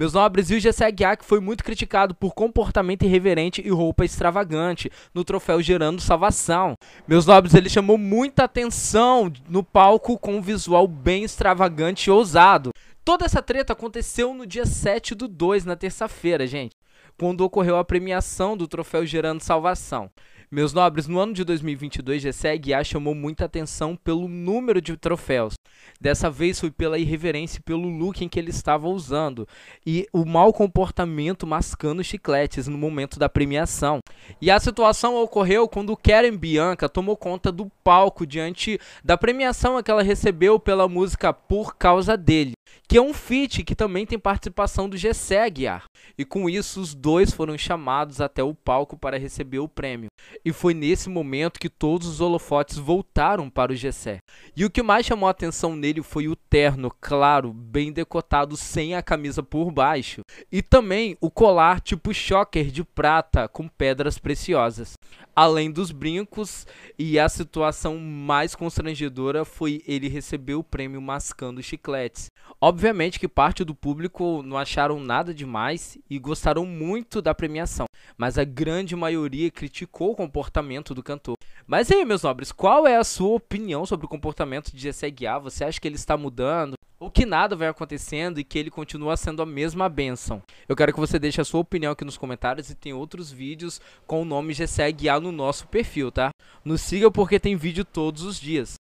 Meus nobres, e o GCHA que foi muito criticado por comportamento irreverente e roupa extravagante no troféu Gerando Salvação. Meus nobres, ele chamou muita atenção no palco com um visual bem extravagante e ousado. Toda essa treta aconteceu no dia 7 do 2, na terça-feira, gente quando ocorreu a premiação do troféu Gerando Salvação. Meus nobres, no ano de 2022, Gessé Aguiar chamou muita atenção pelo número de troféus. Dessa vez foi pela irreverência e pelo look em que ele estava usando e o mau comportamento mascando chicletes no momento da premiação. E a situação ocorreu quando Karen Bianca tomou conta do palco diante da premiação que ela recebeu pela música Por Causa Dele, que é um feat que também tem participação do Gessé Aguiar. E com isso, os dois dois foram chamados até o palco para receber o prêmio. E foi nesse momento que todos os holofotes voltaram para o Gessé. E o que mais chamou a atenção nele foi o terno, claro, bem decotado, sem a camisa por baixo. E também o colar tipo choker de prata com pedras preciosas. Além dos brincos, e a situação mais constrangedora foi ele receber o prêmio mascando chicletes. Obviamente que parte do público não acharam nada demais e gostaram muito da premiação, mas a grande maioria criticou o comportamento do cantor. Mas aí, meus nobres, qual é a sua opinião sobre o comportamento de Jesse Você acha que ele está mudando? Ou que nada vai acontecendo e que ele continua sendo a mesma benção? Eu quero que você deixe a sua opinião aqui nos comentários e tem outros vídeos com o nome Jesse no nosso perfil, tá? Nos siga porque tem vídeo todos os dias.